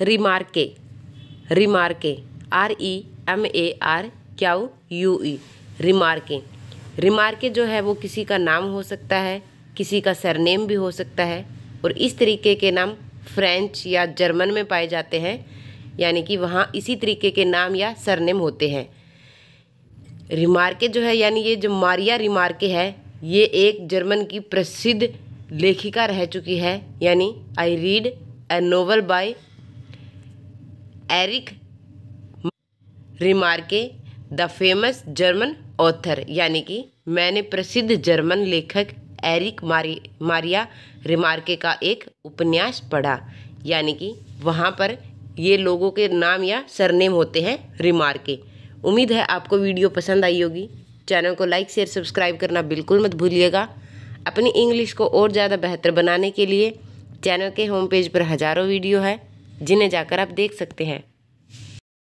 रिमार्के Remarque R E e M A R Q U E e, Remarque Remarque जो है वो किसी का नाम हो सकता है किसी का सरनेम भी हो सकता है और इस तरीके के नाम फ्रेंच या जर्मन में पाए जाते हैं यानी कि वहाँ इसी तरीके के नाम या सरनेम होते हैं रिमार्के जो है यानी ये जो मारिया रिमार्के है ये एक जर्मन की प्रसिद्ध लेखिका रह चुकी है यानी I read a novel by Eric Remarque the famous German author यानी कि मैंने प्रसिद्ध जर्मन लेखक एरिक मारी मारिया रिमार्के का एक उपन्यास पढ़ा यानी कि वहाँ पर ये लोगों के नाम या सरनेम होते हैं रिमार्के उम्मीद है आपको वीडियो पसंद आई होगी चैनल को लाइक शेयर सब्सक्राइब करना बिल्कुल मत भूलिएगा अपनी इंग्लिश को और ज़्यादा बेहतर बनाने के लिए चैनल के होम पेज पर हज़ारों वीडियो है जिन्हें जाकर आप देख सकते हैं